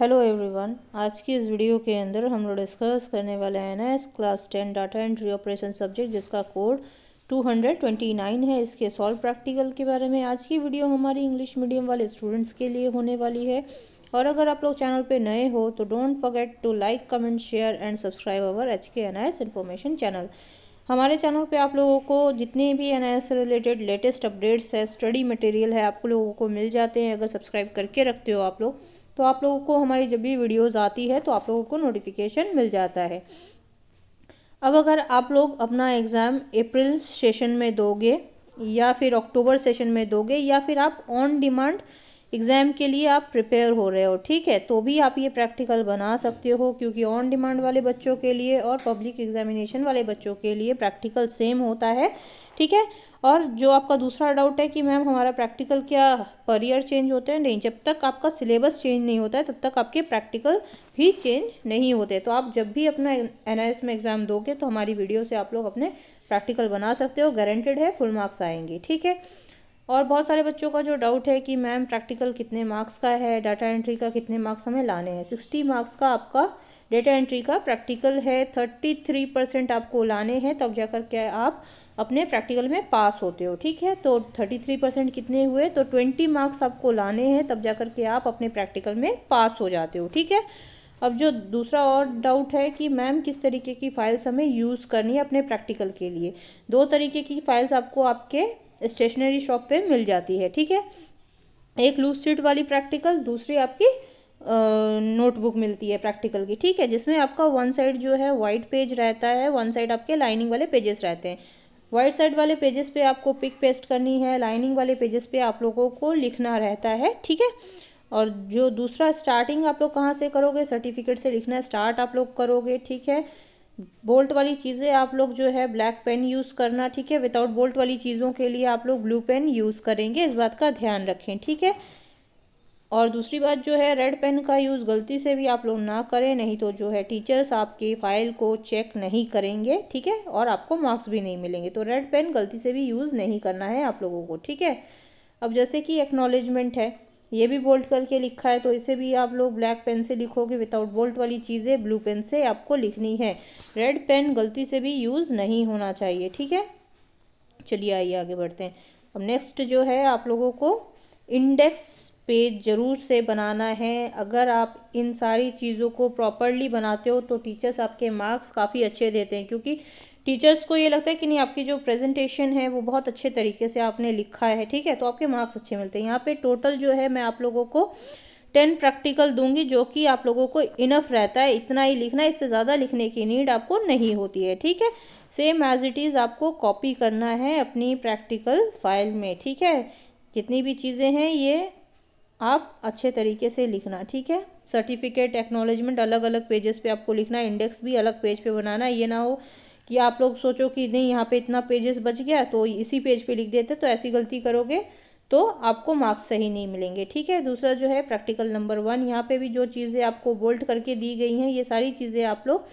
hello everyone आज की इस वीडियो के अंदर हम लोग डिस्कस करने वाले हैं ना इस class ten data entry operation subject जिसका कोड 229 है इसके सॉल्व प्रैक्टिकल के बारे में आज की वीडियो हमारी इंग्लिश मीडियम वाले स्टूडेंट्स के लिए होने वाली है और अगर आप लोग चैनल पे नए हो तो don't forget to like comment share and subscribe our H K N S information channel हमारे चैनल पे आप लोगों को जितने भी एन से रिलेटेड लेटेस्ट अपडेट्स है स्टडी मटेरियल है आप लोगों को मिल जाते हैं अगर सब्सक्राइब करके रखते हो आप लोग तो आप लोगों को हमारी जब भी वीडियोज़ आती है तो आप लोगों को नोटिफिकेशन मिल जाता है अब अगर आप लोग अपना एग्ज़ाम अप्रैल सेशन में दोगे या फिर अक्टूबर सेशन में दोगे या फिर आप ऑन डिमांड एग्ज़ाम के लिए आप प्रिपेयर हो रहे हो ठीक है तो भी आप ये प्रैक्टिकल बना सकते हो क्योंकि ऑन डिमांड वाले बच्चों के लिए और पब्लिक एग्जामिनेशन वाले बच्चों के लिए प्रैक्टिकल सेम होता है ठीक है और जो आपका दूसरा डाउट है कि मैम हमारा प्रैक्टिकल क्या पर ईयर चेंज होते हैं नहीं जब तक आपका सिलेबस चेंज नहीं होता है तब तक आपके प्रैक्टिकल भी चेंज नहीं होते तो आप जब भी अपना एन में एग्ज़ाम दोगे तो हमारी वीडियो से आप लोग अपने प्रैक्टिकल बना सकते हो गारंटेड है फुल मार्क्स आएंगे ठीक है और बहुत सारे बच्चों का जो डाउट है कि मैम प्रैक्टिकल कितने मार्क्स का है डाटा एंट्री का कितने मार्क्स हमें लाने हैं सिक्सटी मार्क्स का आपका डेटा एंट्री का प्रैक्टिकल है थर्टी थ्री परसेंट आपको लाने हैं तब जाकर के आप अपने प्रैक्टिकल में पास होते हो ठीक है तो थर्टी थ्री परसेंट कितने हुए तो ट्वेंटी मार्क्स आपको लाने हैं तब जाकर के आप अपने प्रैक्टिकल में पास हो जाते हो ठीक है अब जो दूसरा और डाउट है कि मैम किस तरीके की फ़ाइल्स हमें यूज़ करनी है अपने प्रैक्टिकल के लिए दो तरीके की फ़ाइल्स आपको आपके स्टेशनरी शॉप पे मिल जाती है ठीक है एक लूज सीट वाली प्रैक्टिकल दूसरी आपकी नोटबुक मिलती है प्रैक्टिकल की ठीक है जिसमें आपका वन साइड जो है वाइट पेज रहता है वन साइड आपके लाइनिंग वाले पेजेस रहते हैं वाइट साइड वाले पेजेस पे आपको पिक पेस्ट करनी है लाइनिंग वाले पेजेस पे आप लोगों को लिखना रहता है ठीक है और जो दूसरा स्टार्टिंग आप लोग कहाँ से करोगे सर्टिफिकेट से लिखना स्टार्ट आप लोग करोगे ठीक है बोल्ट वाली चीज़ें आप लोग जो है ब्लैक पेन यूज़ करना ठीक है विदाउट बोल्ट वाली चीज़ों के लिए आप लोग ब्लू पेन यूज़ करेंगे इस बात का ध्यान रखें ठीक है और दूसरी बात जो है रेड पेन का यूज़ गलती से भी आप लोग ना करें नहीं तो जो है टीचर्स आपकी फ़ाइल को चेक नहीं करेंगे ठीक है और आपको मार्क्स भी नहीं मिलेंगे तो रेड पेन गलती से भी यूज़ नहीं करना है आप लोगों को ठीक है अब जैसे कि एक्नॉलेजमेंट है ये भी बोल्ड करके लिखा है तो इसे भी आप लोग ब्लैक पेन से लिखोगे विदाउट बोल्ट वाली चीज़ें ब्लू पेन से आपको लिखनी है रेड पेन गलती से भी यूज़ नहीं होना चाहिए ठीक है चलिए आइए आगे बढ़ते हैं अब नेक्स्ट जो है आप लोगों को इंडेक्स पेज ज़रूर से बनाना है अगर आप इन सारी चीज़ों को प्रॉपरली बनाते हो तो टीचर्स आपके मार्क्स काफ़ी अच्छे देते हैं क्योंकि टीचर्स को ये लगता है कि नहीं आपकी जो प्रेजेंटेशन है वो बहुत अच्छे तरीके से आपने लिखा है ठीक है तो आपके मार्क्स अच्छे मिलते हैं यहाँ पे टोटल जो है मैं आप लोगों को टेन प्रैक्टिकल दूंगी जो कि आप लोगों को इनफ रहता है इतना ही लिखना है इससे ज़्यादा लिखने की नीड आपको नहीं होती है ठीक है सेम एज इट इज़ आपको कॉपी करना है अपनी प्रैक्टिकल फाइल में ठीक है जितनी भी चीज़ें हैं ये आप अच्छे तरीके से लिखना ठीक है सर्टिफिकेट एक्नोलेजमेंट अलग अलग पेजेस पे आपको लिखना है इंडेक्स भी अलग पेज पे बनाना ये ना हो कि आप लोग सोचो कि नहीं यहाँ पे इतना पेजेस बच गया तो इसी पेज पे लिख देते तो ऐसी गलती करोगे तो आपको मार्क्स सही नहीं मिलेंगे ठीक है दूसरा जो है प्रैक्टिकल नंबर वन यहाँ पे भी जो चीज़ें आपको बोल्ट करके दी गई हैं ये सारी चीज़ें आप लोग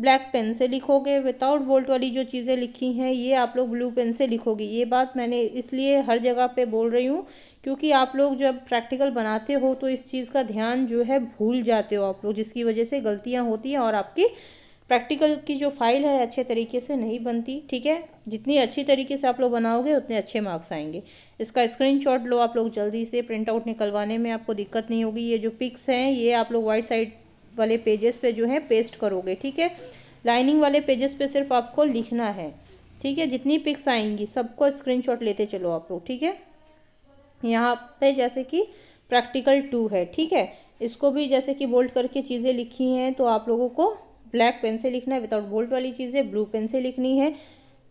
ब्लैक पेन से लिखोगे विदाउट बोल्ट वाली जो चीज़ें लिखी हैं ये आप लोग ब्लू पेन से लिखोगे ये बात मैंने इसलिए हर जगह पर बोल रही हूँ क्योंकि आप लोग जब प्रैक्टिकल बनाते हो तो इस चीज़ का ध्यान जो है भूल जाते हो आप लोग जिसकी वजह से गलतियाँ होती हैं और आपकी प्रैक्टिकल की जो फाइल है अच्छे तरीके से नहीं बनती ठीक है जितनी अच्छी तरीके से आप लोग बनाओगे उतने अच्छे मार्क्स आएंगे इसका स्क्रीनशॉट लो आप लोग जल्दी से प्रिंट आउट निकलवाने में आपको दिक्कत नहीं होगी ये जो पिक्स हैं ये आप लोग वाइट साइड वाले पेजेस पे जो है पेस्ट करोगे ठीक है लाइनिंग वाले पेजेस पे सिर्फ आपको लिखना है ठीक है जितनी पिक्स आएंगी सबको स्क्रीन लेते चलो आप लोग ठीक है यहाँ पे जैसे कि प्रैक्टिकल टू है ठीक है इसको भी जैसे कि बोल्ड करके चीज़ें लिखी हैं तो आप लोगों को ब्लैक पेन से लिखना है विदाउट बोल्ट वाली चीज़ें ब्लू पेन से लिखनी है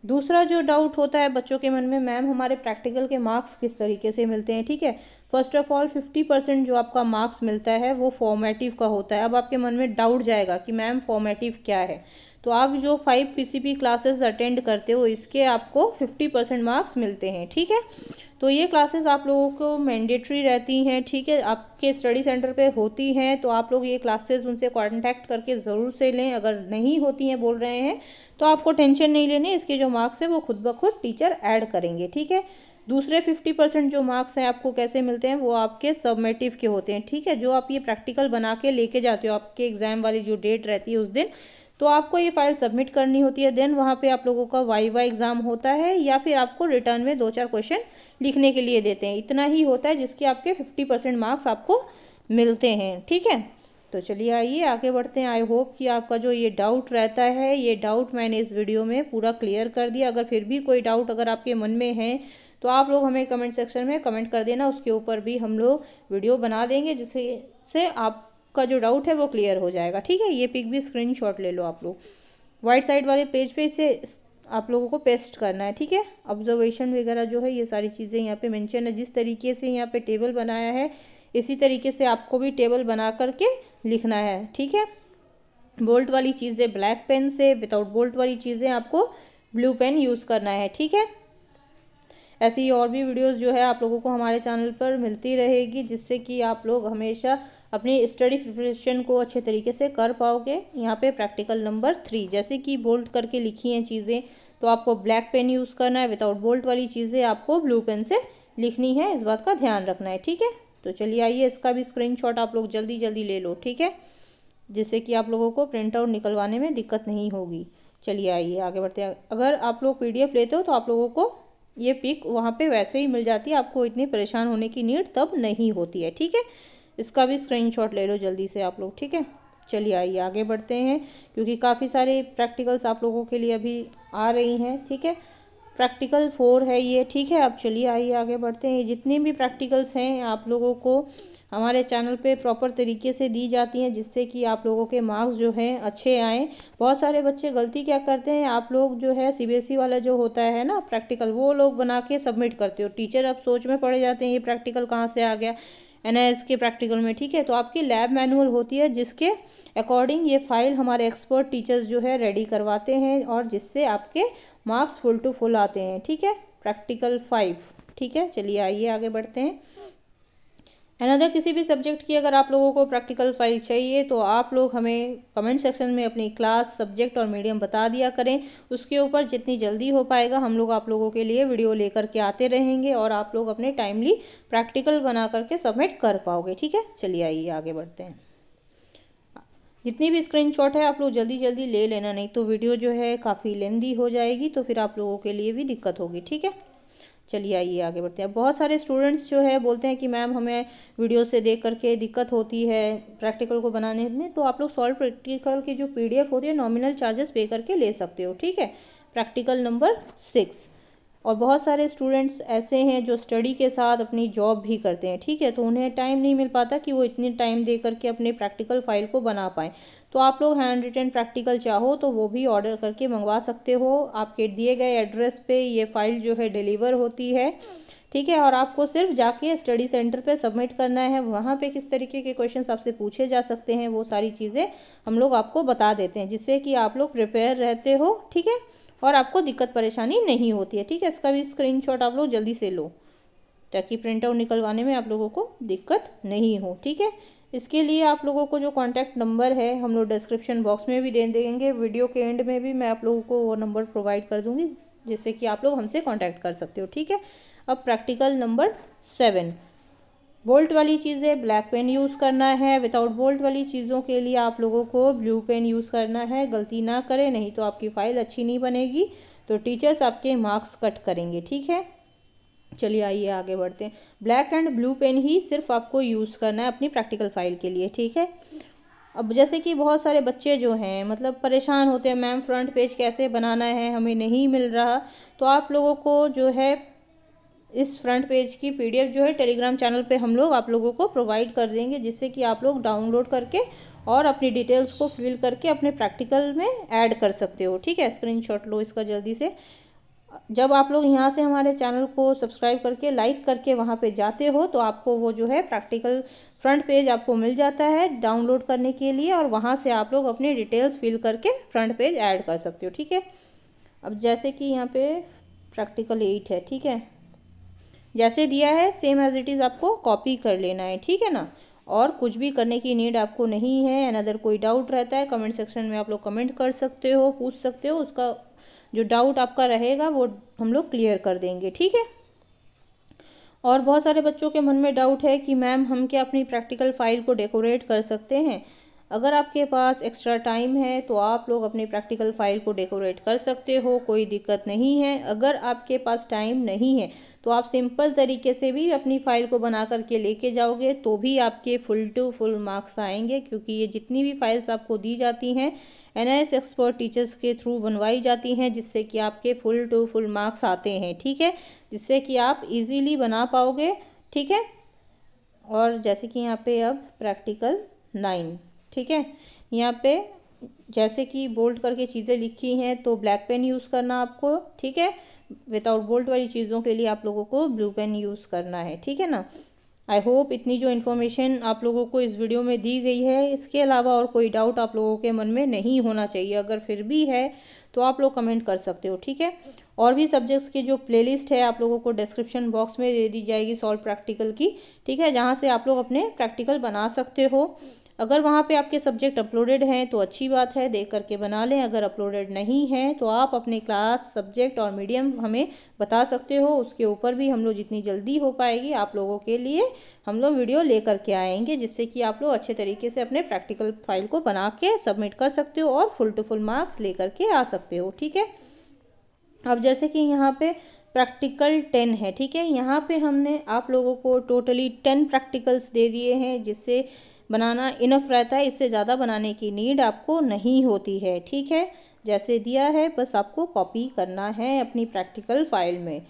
दूसरा जो डाउट होता है बच्चों के मन में मैम हमारे प्रैक्टिकल के मार्क्स किस तरीके से मिलते हैं ठीक है first of all fifty percent जो आपका मार्क्स मिलता है वो फॉर्मेटिव का होता है अब आपके मन में डाउट जाएगा कि मैम फॉर्मेटिव क्या है तो आप जो फाइव पीसीपी क्लासेस अटेंड करते हो इसके आपको फिफ्टी परसेंट मार्क्स मिलते हैं ठीक है तो ये क्लासेस आप लोगों को मैंडेटरी रहती हैं ठीक है आपके स्टडी सेंटर पे होती हैं तो आप लोग ये क्लासेस उनसे कॉन्टैक्ट करके ज़रूर से लें अगर नहीं होती हैं बोल रहे हैं तो आपको टेंशन नहीं लेने इसके जो मार्क्स हैं वो खुद ब खुद टीचर ऐड करेंगे ठीक है दूसरे फिफ्टी परसेंट जो मार्क्स हैं आपको कैसे मिलते हैं वो आपके सबमेटिव के होते हैं ठीक है जो आप ये प्रैक्टिकल बना के लेके जाते हो आपके एग्ज़ाम वाली जो डेट रहती है उस दिन तो आपको ये फाइल सबमिट करनी होती है देन वहाँ पे आप लोगों का वाई वाई एग्ज़ाम होता है या फिर आपको रिटर्न में दो चार क्वेश्चन लिखने के लिए देते हैं इतना ही होता है जिसके आपके फिफ्टी परसेंट मार्क्स आपको मिलते हैं ठीक है तो चलिए आइए आगे बढ़ते हैं आई होप कि आपका जो ये डाउट रहता है ये डाउट मैंने इस वीडियो में पूरा क्लियर कर दिया अगर फिर भी कोई डाउट अगर आपके मन में है तो आप लोग हमें कमेंट सेक्शन में कमेंट कर देना उसके ऊपर भी हम लोग वीडियो बना देंगे जिससे से आप आपका जो डाउट है वो क्लियर हो जाएगा ठीक है ये पिक भी स्क्रीन ले लो आप लोग वाइट साइड वाले पेज पर इसे आप लोगों को पेस्ट करना है ठीक है ऑब्जर्वेशन वगैरह जो है ये सारी चीज़ें यहाँ पे मेंशन है जिस तरीके से यहाँ पे टेबल बनाया है इसी तरीके से आपको भी टेबल बना करके लिखना है ठीक है बोल्ट वाली चीज़ें ब्लैक पेन से विदाउट बोल्ट वाली चीज़ें आपको ब्लू पेन यूज़ करना है ठीक है ऐसी और भी वीडियोज जो है आप लोगों को हमारे चैनल पर मिलती रहेगी जिससे कि आप लोग हमेशा अपनी स्टडी प्रिपरेशन को अच्छे तरीके से कर पाओगे यहाँ पे प्रैक्टिकल नंबर थ्री जैसे कि बोल्ट करके लिखी हैं चीज़ें तो आपको ब्लैक पेन यूज़ करना है विदाउट बोल्ट वाली चीज़ें आपको ब्लू पेन से लिखनी है इस बात का ध्यान रखना है ठीक है तो चलिए आइए इसका भी स्क्रीनशॉट आप लोग जल्दी जल्दी ले लो ठीक है जिससे कि आप लोगों को प्रिंट आउट निकलवाने में दिक्कत नहीं होगी चलिए आइए आगे बढ़ते हैं अगर आप लोग पी लेते हो तो आप लोगों को ये पिक वहाँ पे वैसे ही मिल जाती है आपको इतनी परेशान होने की नीड तब नहीं होती है ठीक है इसका भी स्क्रीनशॉट ले लो जल्दी से आप लोग ठीक है चलिए आइए आगे बढ़ते हैं क्योंकि काफ़ी सारे प्रैक्टिकल्स आप लोगों के लिए अभी आ रही हैं ठीक है प्रैक्टिकल फोर है ये ठीक है आप चलिए आइए आगे बढ़ते हैं जितने भी प्रैक्टिकल्स हैं आप लोगों को हमारे चैनल पे प्रॉपर तरीके से दी जाती हैं जिससे कि आप लोगों के मार्क्स जो हैं अच्छे आएँ बहुत सारे बच्चे गलती क्या करते हैं आप लोग जो है सीबीएसई e वाला जो होता है ना प्रैक्टिकल वो लोग बना के सबमिट करते हो टीचर अब सोच में पड़े जाते हैं ये प्रैक्टिकल कहाँ से आ गया एन के प्रैक्टिकल में ठीक है तो आपकी लैब मैनुअल होती है जिसके अकॉर्डिंग ये फाइल हमारे एक्सपर्ट टीचर्स जो है रेडी करवाते हैं और जिससे आपके मार्क्स फुल टू फुल आते हैं ठीक है प्रैक्टिकल फाइव ठीक है चलिए आइए आगे बढ़ते हैं अनदर किसी भी सब्जेक्ट की अगर आप लोगों को प्रैक्टिकल फाइल चाहिए तो आप लोग हमें कमेंट सेक्शन में अपनी क्लास सब्जेक्ट और मीडियम बता दिया करें उसके ऊपर जितनी जल्दी हो पाएगा हम लोग आप लोगों के लिए वीडियो लेकर के आते रहेंगे और आप लोग अपने टाइमली प्रैक्टिकल बना करके सबमिट कर पाओगे ठीक है चलिए आइए आगे बढ़ते हैं जितनी भी शॉट है आप लोग जल्दी जल्दी ले लेना नहीं तो वीडियो जो है काफ़ी लेंदी हो जाएगी तो फिर आप लोगों के लिए भी दिक्कत होगी ठीक है चलिए आइए आगे बढ़ते हैं बहुत सारे स्टूडेंट्स जो है बोलते हैं कि मैम हमें वीडियो से देख करके दिक्कत होती है प्रैक्टिकल को बनाने में तो आप लोग सॉल्व प्रैक्टिकल की जो पीडीएफ होती है नॉमिनल चार्जेस पे करके ले सकते हो ठीक है प्रैक्टिकल नंबर सिक्स और बहुत सारे स्टूडेंट्स ऐसे हैं जो स्टडी के साथ अपनी जॉब भी करते हैं ठीक है तो उन्हें टाइम नहीं मिल पाता कि वो इतने टाइम दे करके अपने प्रैक्टिकल फाइल को बना पाएँ तो आप लोग हैंड रिटर्न प्रैक्टिकल चाहो तो वो भी ऑर्डर करके मंगवा सकते हो आपके दिए गए एड्रेस पे ये फ़ाइल जो है डिलीवर होती है ठीक है और आपको सिर्फ जाके स्टडी सेंटर पे सबमिट करना है वहाँ पे किस तरीके के क्वेश्चन आपसे पूछे जा सकते हैं वो सारी चीज़ें हम लोग आपको बता देते हैं जिससे कि आप लोग प्रिपेयर रहते हो ठीक है और आपको दिक्कत परेशानी नहीं होती है ठीक है इसका भी स्क्रीन आप लोग जल्दी से लो ताकि प्रिंट आउट निकलवाने में आप लोगों को दिक्कत नहीं हो ठीक है इसके लिए आप लोगों को जो कॉन्टैक्ट नंबर है हम लोग डिस्क्रिप्शन बॉक्स में भी दे देंगे वीडियो के एंड में भी मैं आप लोगों को वो नंबर प्रोवाइड कर दूंगी जिससे कि आप लोग हमसे कॉन्टैक्ट कर सकते हो ठीक है अब प्रैक्टिकल नंबर सेवन बोल्ट वाली चीज़ें ब्लैक पेन यूज़ करना है विदाउट बोल्ट वाली चीज़ों के लिए आप लोगों को ब्लू पेन यूज़ करना है गलती ना करें नहीं तो आपकी फ़ाइल अच्छी नहीं बनेगी तो टीचर्स आपके मार्क्स कट करेंगे ठीक है चलिए आइए आगे बढ़ते हैं ब्लैक एंड ब्लू पेन ही सिर्फ आपको यूज़ करना है अपनी प्रैक्टिकल फ़ाइल के लिए ठीक है अब जैसे कि बहुत सारे बच्चे जो हैं मतलब परेशान होते हैं मैम फ्रंट पेज कैसे बनाना है हमें नहीं मिल रहा तो आप लोगों को जो है इस फ्रंट पेज की पीडीएफ जो है टेलीग्राम चैनल पे हम लोग आप लोगों को प्रोवाइड कर देंगे जिससे कि आप लोग डाउनलोड करके और अपनी डिटेल्स को फिल करके अपने प्रैक्टिकल में ऐड कर सकते हो ठीक है स्क्रीनशॉट लो इसका जल्दी से जब आप लोग यहाँ से हमारे चैनल को सब्सक्राइब करके लाइक करके वहाँ पे जाते हो तो आपको वो जो है प्रैक्टिकल फ्रंट पेज आपको मिल जाता है डाउनलोड करने के लिए और वहाँ से आप लोग अपने डिटेल्स फिल करके फ्रंट पेज ऐड कर सकते हो ठीक है अब जैसे कि यहाँ पे प्रैक्टिकल एट है ठीक है जैसे दिया है सेम एज इट इज़ आपको कॉपी कर लेना है ठीक है ना और कुछ भी करने की नीड आपको नहीं है एन अदर कोई डाउट रहता है कमेंट सेक्शन में आप लोग कमेंट कर सकते हो पूछ सकते हो उसका जो डाउट आपका रहेगा वो हम लोग क्लियर कर देंगे ठीक है और बहुत सारे बच्चों के मन में डाउट है कि मैम हम क्या अपनी प्रैक्टिकल फ़ाइल को डेकोरेट कर सकते हैं अगर आपके पास एक्स्ट्रा टाइम है तो आप लोग अपनी प्रैक्टिकल फ़ाइल को डेकोरेट कर सकते हो कोई दिक्कत नहीं है अगर आपके पास टाइम नहीं है तो आप सिंपल तरीके से भी अपनी फ़ाइल को बना करके लेके जाओगे तो भी आपके फुल टू फुल मार्क्स आएंगे क्योंकि ये जितनी भी फाइल्स आपको दी जाती हैं N I S expert teachers के थ्रू बनवाई जाती हैं जिससे कि आपके फुल टू फुल मार्क्स आते हैं ठीक है जिससे कि आप इजीली बना पाओगे ठीक है और जैसे कि यहाँ पे अब प्रैक्टिकल नाइन ठीक है यहाँ पे जैसे कि बोल्ड करके चीज़ें लिखी हैं तो ब्लैक पेन यूज़ करना आपको ठीक है विदाउट बोल्ट वाली चीज़ों के लिए आप लोगों को ब्लू पेन यूज़ करना है ठीक है ना आई होप इतनी जो इन्फॉर्मेशन आप लोगों को इस वीडियो में दी गई है इसके अलावा और कोई डाउट आप लोगों के मन में नहीं होना चाहिए अगर फिर भी है तो आप लोग कमेंट कर सकते हो ठीक है और भी सब्जेक्ट्स की जो प्लेलिस्ट है आप लोगों को डिस्क्रिप्शन बॉक्स में दे दी जाएगी सॉल्व प्रैक्टिकल की ठीक है जहाँ से आप लोग अपने प्रैक्टिकल बना सकते हो अगर वहाँ पे आपके सब्जेक्ट अपलोडेड हैं तो अच्छी बात है देख करके बना लें अगर अपलोडेड नहीं है तो आप अपने क्लास सब्जेक्ट और मीडियम हमें बता सकते हो उसके ऊपर भी हम लोग जितनी जल्दी हो पाएगी आप लोगों के लिए हम लोग वीडियो ले करके आएंगे जिससे कि आप लोग अच्छे तरीके से अपने प्रैक्टिकल फाइल को बना के सबमिट कर सकते हो और फुल टू फुल मार्क्स ले करके आ सकते हो ठीक है अब जैसे कि यहाँ पर प्रैक्टिकल टेन है ठीक है यहाँ पर हमने आप लोगों को टोटली टेन प्रैक्टिकल्स दे दिए हैं जिससे बनाना इनफ रहता है इससे ज़्यादा बनाने की नीड आपको नहीं होती है ठीक है जैसे दिया है बस आपको कॉपी करना है अपनी प्रैक्टिकल फाइल में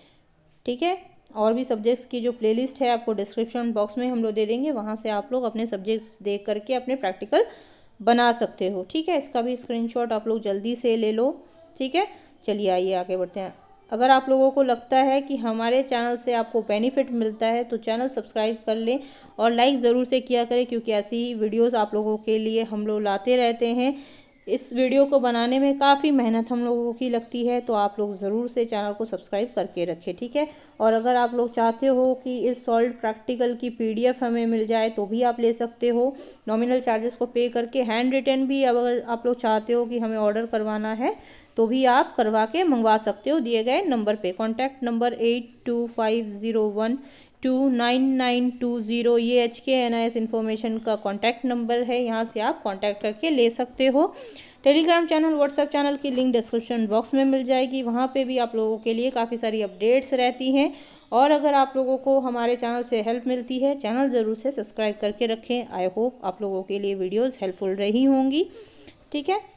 ठीक है और भी सब्जेक्ट्स की जो प्लेलिस्ट है आपको डिस्क्रिप्शन बॉक्स में हम लोग दे देंगे वहाँ से आप लोग अपने सब्जेक्ट्स देख करके अपने प्रैक्टिकल बना सकते हो ठीक है इसका भी स्क्रीनशॉट आप लोग जल्दी से ले लो ठीक है चलिए आइए आगे बढ़ते हैं अगर आप लोगों को लगता है कि हमारे चैनल से आपको बेनिफिट मिलता है तो चैनल सब्सक्राइब कर लें और लाइक ज़रूर से किया करें क्योंकि ऐसी वीडियोस आप लोगों के लिए हम लोग लाते रहते हैं इस वीडियो को बनाने में काफ़ी मेहनत हम लोगों की लगती है तो आप लोग ज़रूर से चैनल को सब्सक्राइब करके रखें ठीक है और अगर आप लोग चाहते हो कि इस सॉल्व प्रैक्टिकल की पीडीएफ हमें मिल जाए तो भी आप ले सकते हो नॉमिनल चार्जेस को पे करके हैंड रिटर्न भी अगर आप लोग चाहते हो कि हमें ऑर्डर करवाना है तो भी आप करवा के मंगवा सकते हो दिए गए नंबर पे contact number eight two five zero one two nine nine two zero ये H K N I S information का कॉन्टैक्ट नंबर है यहाँ से आप कॉन्टैक्ट करके ले सकते हो टेलीग्राम चैनल व्हाट्सएप चैनल की लिंक डिस्क्रिप्शन बॉक्स में मिल जाएगी वहाँ पे भी आप लोगों के लिए काफ़ी सारी अपडेट्स रहती हैं और अगर आप लोगों को हमारे चैनल से हेल्प मिलती है चैनल ज़रूर से सब्सक्राइब करके रखें आई होप आप लोगों के लिए वीडियोज़ हेल्पफुल रही होंगी ठीक है